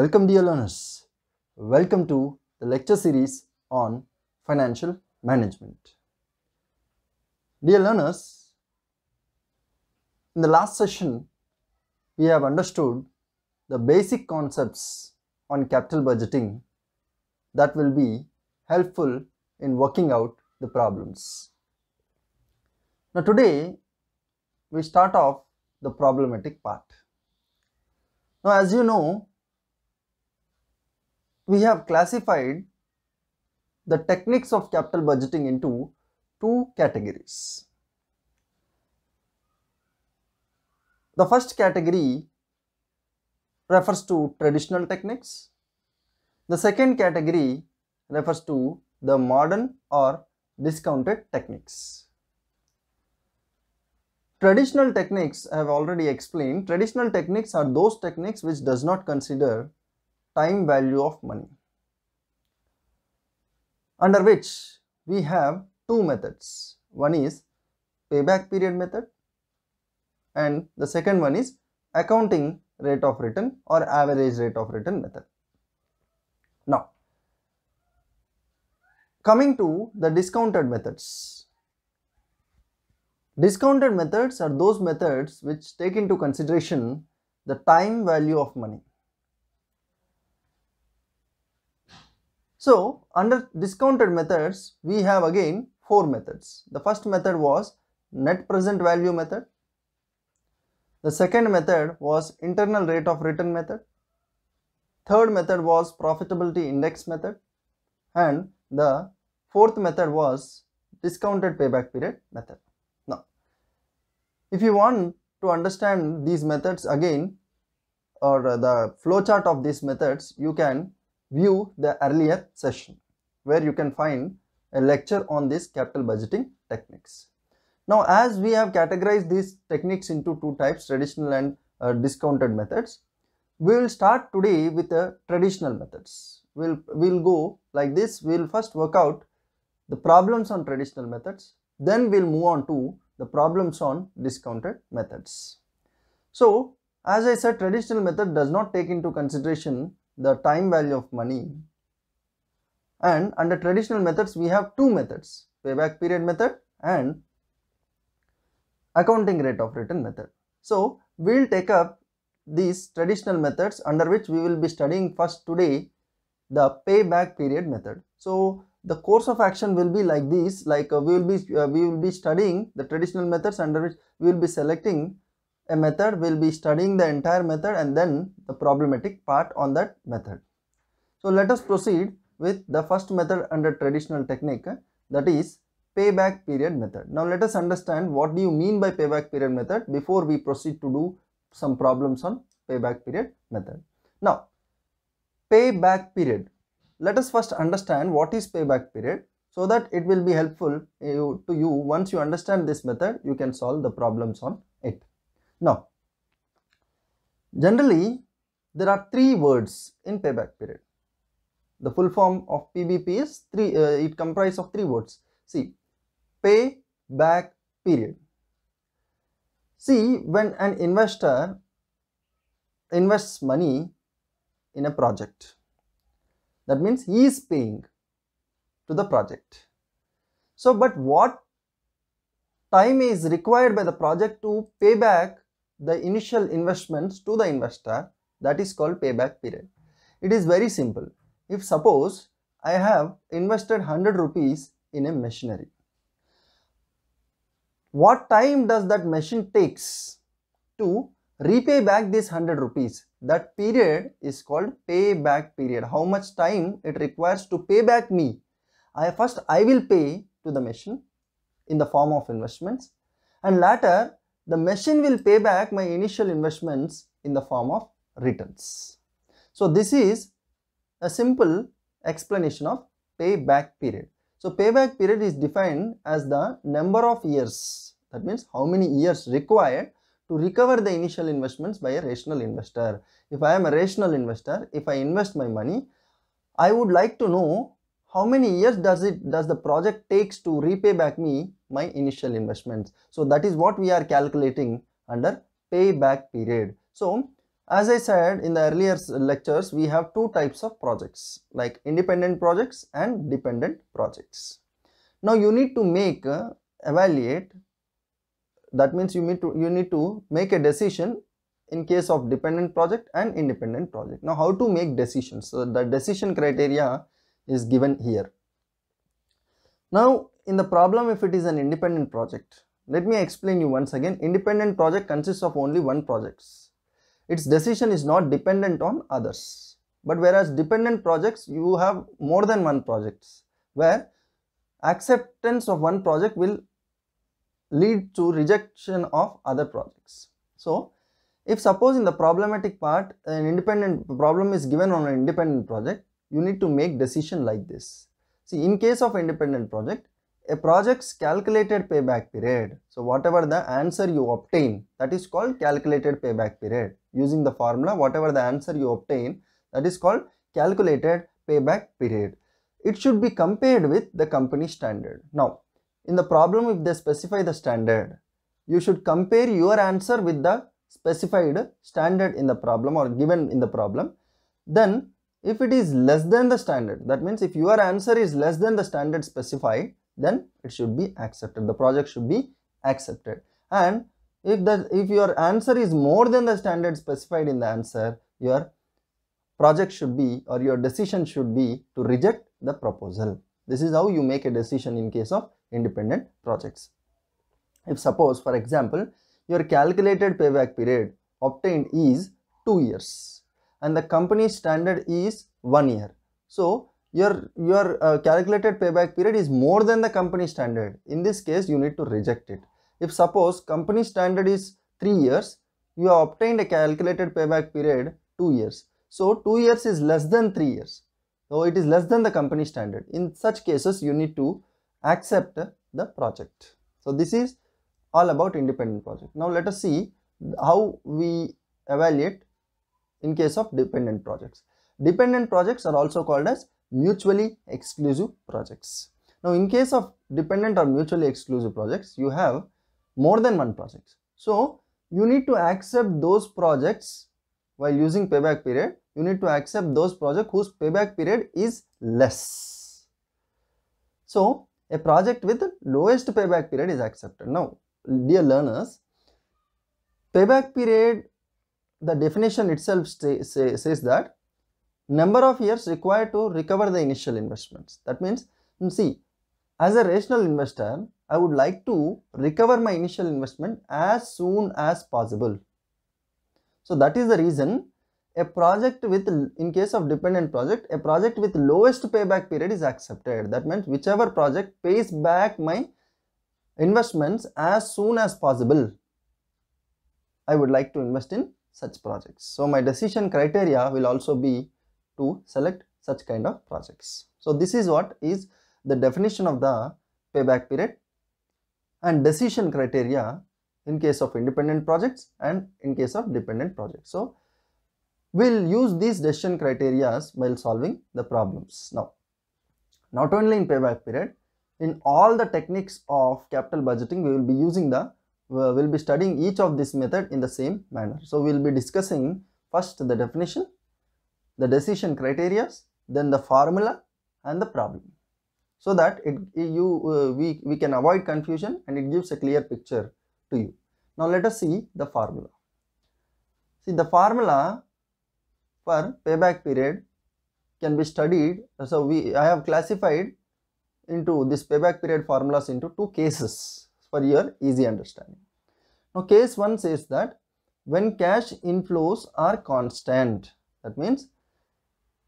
Welcome dear learners. Welcome to the lecture series on financial management. Dear learners, in the last session we have understood the basic concepts on capital budgeting that will be helpful in working out the problems. Now today we start off the problematic part. Now as you know we have classified the techniques of capital budgeting into two categories. The first category refers to traditional techniques. The second category refers to the modern or discounted techniques. Traditional techniques I have already explained. Traditional techniques are those techniques which does not consider time value of money under which we have two methods one is payback period method and the second one is accounting rate of return or average rate of return method. Now, coming to the discounted methods. Discounted methods are those methods which take into consideration the time value of money. So under discounted methods, we have again four methods. The first method was net present value method. The second method was internal rate of return method. Third method was profitability index method. And the fourth method was discounted payback period method. Now, if you want to understand these methods again or the flowchart of these methods, you can view the earlier session where you can find a lecture on these capital budgeting techniques. Now as we have categorized these techniques into two types traditional and uh, discounted methods, we will start today with the uh, traditional methods. We'll, we'll go like this, we'll first work out the problems on traditional methods, then we'll move on to the problems on discounted methods. So as I said traditional method does not take into consideration the time value of money and under traditional methods we have two methods payback period method and accounting rate of return method so we'll take up these traditional methods under which we will be studying first today the payback period method so the course of action will be like this like uh, we will be uh, we will be studying the traditional methods under which we will be selecting a method will be studying the entire method and then the problematic part on that method so let us proceed with the first method under traditional technique that is payback period method now let us understand what do you mean by payback period method before we proceed to do some problems on payback period method now payback period let us first understand what is payback period so that it will be helpful to you once you understand this method you can solve the problems on it now, generally there are three words in payback period. The full form of PBP is three, uh, it comprises of three words. See, pay back period. See, when an investor invests money in a project, that means he is paying to the project. So, but what time is required by the project to pay back the initial investments to the investor that is called payback period. It is very simple. If suppose I have invested 100 rupees in a machinery. What time does that machine takes to repay back this 100 rupees? That period is called payback period. How much time it requires to pay back me? I first I will pay to the machine in the form of investments and later the machine will pay back my initial investments in the form of returns. So this is a simple explanation of payback period. So payback period is defined as the number of years that means how many years required to recover the initial investments by a rational investor. If I am a rational investor, if I invest my money, I would like to know how many years does it does the project takes to repay back me my initial investments so that is what we are calculating under payback period so as i said in the earlier lectures we have two types of projects like independent projects and dependent projects now you need to make uh, evaluate that means you need to you need to make a decision in case of dependent project and independent project now how to make decisions so the decision criteria is given here. Now in the problem if it is an independent project, let me explain you once again, independent project consists of only one projects. Its decision is not dependent on others. But whereas dependent projects, you have more than one projects where acceptance of one project will lead to rejection of other projects. So, if suppose in the problematic part an independent problem is given on an independent project you need to make decision like this. See, in case of independent project, a project's calculated payback period, so whatever the answer you obtain, that is called calculated payback period. Using the formula, whatever the answer you obtain, that is called calculated payback period. It should be compared with the company standard. Now, in the problem, if they specify the standard, you should compare your answer with the specified standard in the problem or given in the problem. Then if it is less than the standard, that means if your answer is less than the standard specified, then it should be accepted. The project should be accepted. And if the if your answer is more than the standard specified in the answer, your project should be or your decision should be to reject the proposal. This is how you make a decision in case of independent projects. If suppose, for example, your calculated payback period obtained is 2 years and the company standard is one year so your your uh, calculated payback period is more than the company standard in this case you need to reject it if suppose company standard is three years you have obtained a calculated payback period two years so two years is less than three years so it is less than the company standard in such cases you need to accept the project so this is all about independent project now let us see how we evaluate in case of dependent projects. Dependent projects are also called as mutually exclusive projects. Now in case of dependent or mutually exclusive projects, you have more than one project. So you need to accept those projects while using payback period. You need to accept those projects whose payback period is less. So a project with the lowest payback period is accepted. Now dear learners, payback period the definition itself say, say, says that number of years required to recover the initial investments. That means, see, as a rational investor, I would like to recover my initial investment as soon as possible. So that is the reason a project with, in case of dependent project, a project with lowest payback period is accepted. That means whichever project pays back my investments as soon as possible. I would like to invest in such projects. So my decision criteria will also be to select such kind of projects. So this is what is the definition of the payback period and decision criteria in case of independent projects and in case of dependent projects. So we'll use these decision criteria while solving the problems. Now, not only in payback period, in all the techniques of capital budgeting, we will be using the uh, will be studying each of this method in the same manner. So we will be discussing first the definition, the decision criteria, then the formula and the problem. So that it, you, uh, we, we can avoid confusion and it gives a clear picture to you. Now let us see the formula. See the formula for payback period can be studied. So we I have classified into this payback period formulas into two cases for your easy understanding. Now case 1 says that when cash inflows are constant that means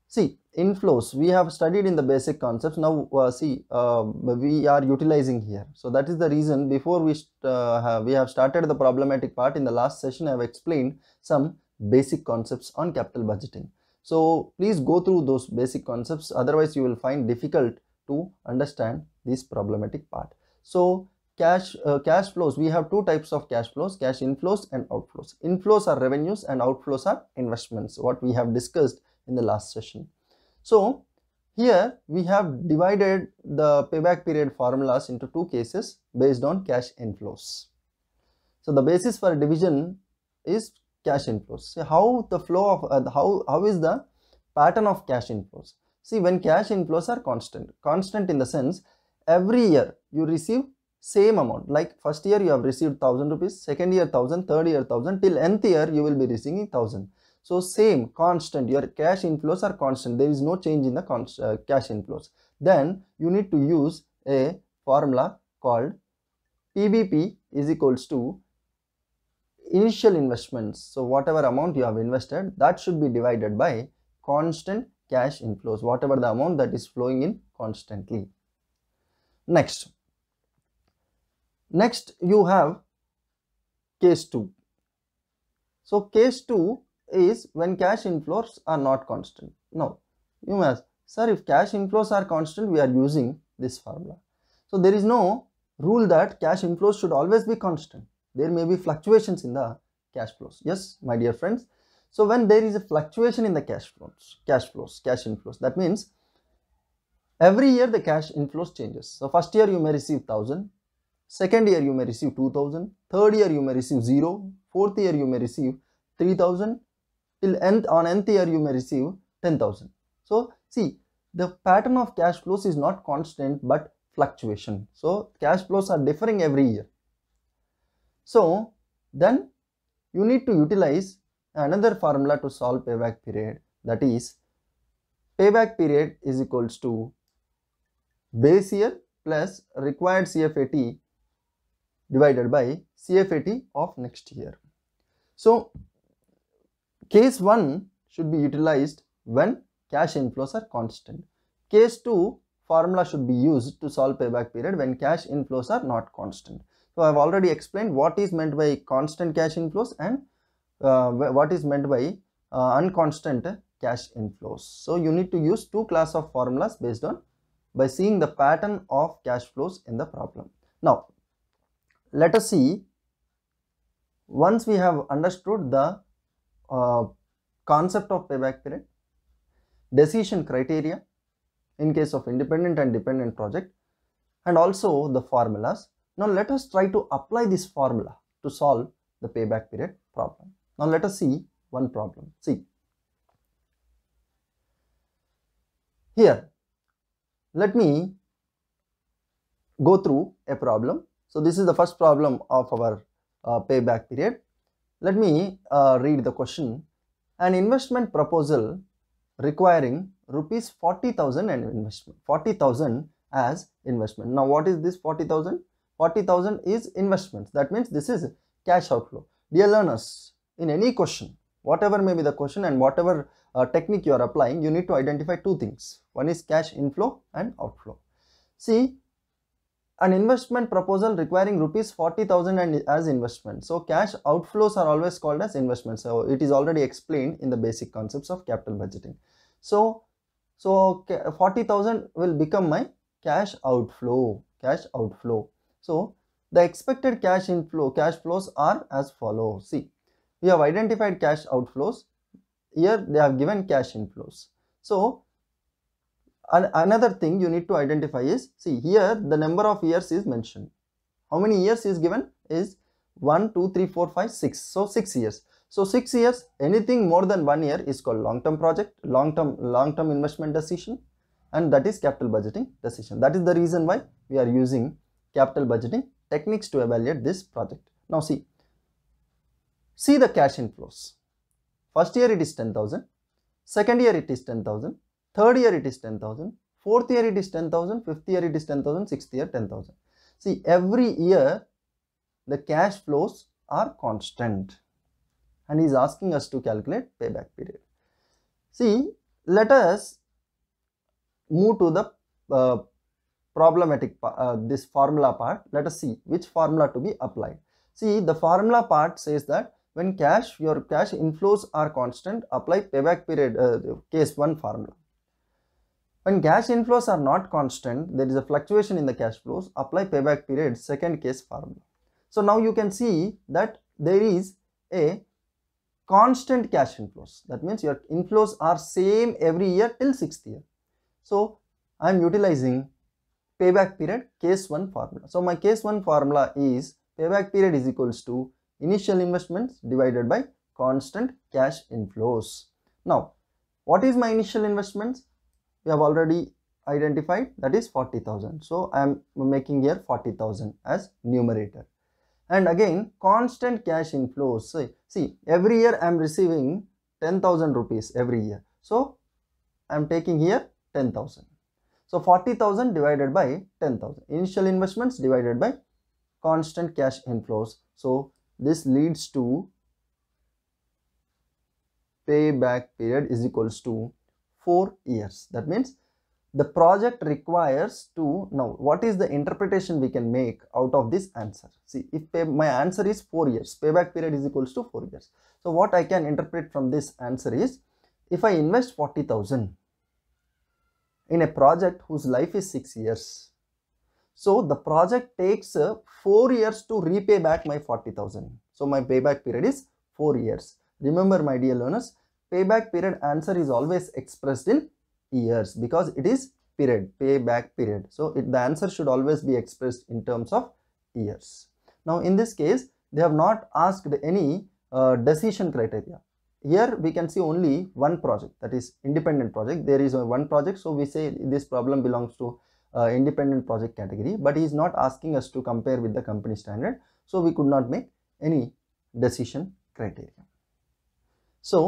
see inflows we have studied in the basic concepts now uh, see uh, we are utilizing here so that is the reason before we uh, have, we have started the problematic part in the last session i have explained some basic concepts on capital budgeting so please go through those basic concepts otherwise you will find difficult to understand this problematic part so cash uh, cash flows we have two types of cash flows cash inflows and outflows inflows are revenues and outflows are investments what we have discussed in the last session so here we have divided the payback period formulas into two cases based on cash inflows so the basis for division is cash inflows so how the flow of uh, how how is the pattern of cash inflows see when cash inflows are constant constant in the sense every year you receive same amount like first year you have received 1000 rupees second year 1000 third year 1000 till nth year you will be receiving 1000 so same constant your cash inflows are constant there is no change in the uh, cash inflows then you need to use a formula called PBP is equals to initial investments so whatever amount you have invested that should be divided by constant cash inflows whatever the amount that is flowing in constantly next Next you have case 2. So case 2 is when cash inflows are not constant. Now you must, sir if cash inflows are constant we are using this formula. So there is no rule that cash inflows should always be constant. There may be fluctuations in the cash flows. Yes my dear friends. So when there is a fluctuation in the cash flows, cash flows, cash inflows that means every year the cash inflows changes. So first year you may receive 1000, Second year you may receive 2000, third year you may receive 0, fourth year you may receive 3000, till nth, on nth year you may receive 10,000. So see the pattern of cash flows is not constant but fluctuation. So cash flows are differing every year. So then you need to utilize another formula to solve payback period that is payback period is equals to base year plus required CFAT divided by CFAT of next year. So case 1 should be utilized when cash inflows are constant. Case 2 formula should be used to solve payback period when cash inflows are not constant. So I have already explained what is meant by constant cash inflows and uh, what is meant by uh, unconstant cash inflows. So you need to use two class of formulas based on by seeing the pattern of cash flows in the problem. Now let us see once we have understood the uh, concept of payback period, decision criteria in case of independent and dependent project and also the formulas. Now let us try to apply this formula to solve the payback period problem. Now let us see one problem. See here let me go through a problem so this is the first problem of our uh, payback period. Let me uh, read the question. An investment proposal requiring rupees 40,000 and investment 40,000 as investment. Now what is this 40,000? 40,000 is investment. That means this is cash outflow. Dear learners, in any question, whatever may be the question and whatever uh, technique you are applying, you need to identify two things. One is cash inflow and outflow. See, an investment proposal requiring rupees 40,000 as investment. So cash outflows are always called as investment. So it is already explained in the basic concepts of capital budgeting. So, so 40,000 will become my cash outflow, cash outflow. So the expected cash inflow, cash flows are as follows. See, we have identified cash outflows. Here they have given cash inflows. So and another thing you need to identify is, see here the number of years is mentioned. How many years is given is 1, 2, 3, 4, 5, 6. So 6 years. So 6 years, anything more than 1 year is called long-term project, long-term long-term investment decision and that is capital budgeting decision. That is the reason why we are using capital budgeting techniques to evaluate this project. Now see, see the cash inflows. First year it is 10,000, second year it is 10,000, third year it is 10,000, fourth year it is 10,000, fifth year it is 10,000, sixth year 10,000. See every year the cash flows are constant and he is asking us to calculate payback period. See let us move to the uh, problematic uh, this formula part let us see which formula to be applied see the formula part says that when cash your cash inflows are constant apply payback period uh, case 1 formula when cash inflows are not constant, there is a fluctuation in the cash flows, apply payback period second case formula. So now you can see that there is a constant cash inflows. That means your inflows are same every year till sixth year. So I am utilizing payback period case 1 formula. So my case 1 formula is payback period is equals to initial investments divided by constant cash inflows. Now what is my initial investments? we have already identified that is 40,000. So I am making here 40,000 as numerator. And again constant cash inflows. So, see every year I am receiving 10,000 rupees every year. So I am taking here 10,000. So 40,000 divided by 10,000. Initial investments divided by constant cash inflows. So this leads to payback period is equals to four years. That means the project requires to, now what is the interpretation we can make out of this answer? See, if pay, my answer is four years, payback period is equals to four years. So what I can interpret from this answer is, if I invest 40,000 in a project whose life is six years, so the project takes uh, 4 years to repay back my 40,000. So my payback period is 4 years. Remember my dear learners, payback period answer is always expressed in years because it is period payback period so it, the answer should always be expressed in terms of years now in this case they have not asked any uh, decision criteria here we can see only one project that is independent project there is one project so we say this problem belongs to uh, independent project category but he is not asking us to compare with the company standard so we could not make any decision criteria so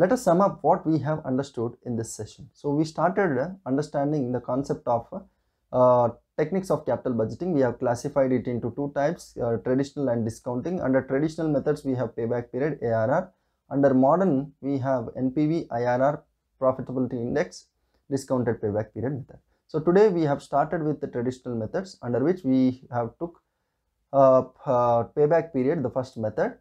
let us sum up what we have understood in this session. So we started uh, understanding the concept of uh, techniques of capital budgeting. We have classified it into two types, uh, traditional and discounting. Under traditional methods, we have payback period, ARR. Under modern, we have NPV, IRR, profitability index, discounted payback period method. So today we have started with the traditional methods under which we have took uh, uh, payback period, the first method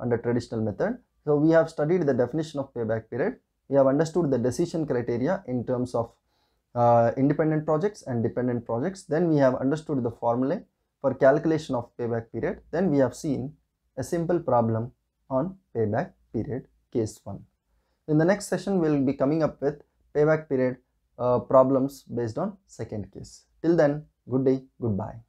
under traditional method. So we have studied the definition of payback period. We have understood the decision criteria in terms of uh, independent projects and dependent projects. Then we have understood the formulae for calculation of payback period. Then we have seen a simple problem on payback period case 1. In the next session, we will be coming up with payback period uh, problems based on second case. Till then, good day, goodbye.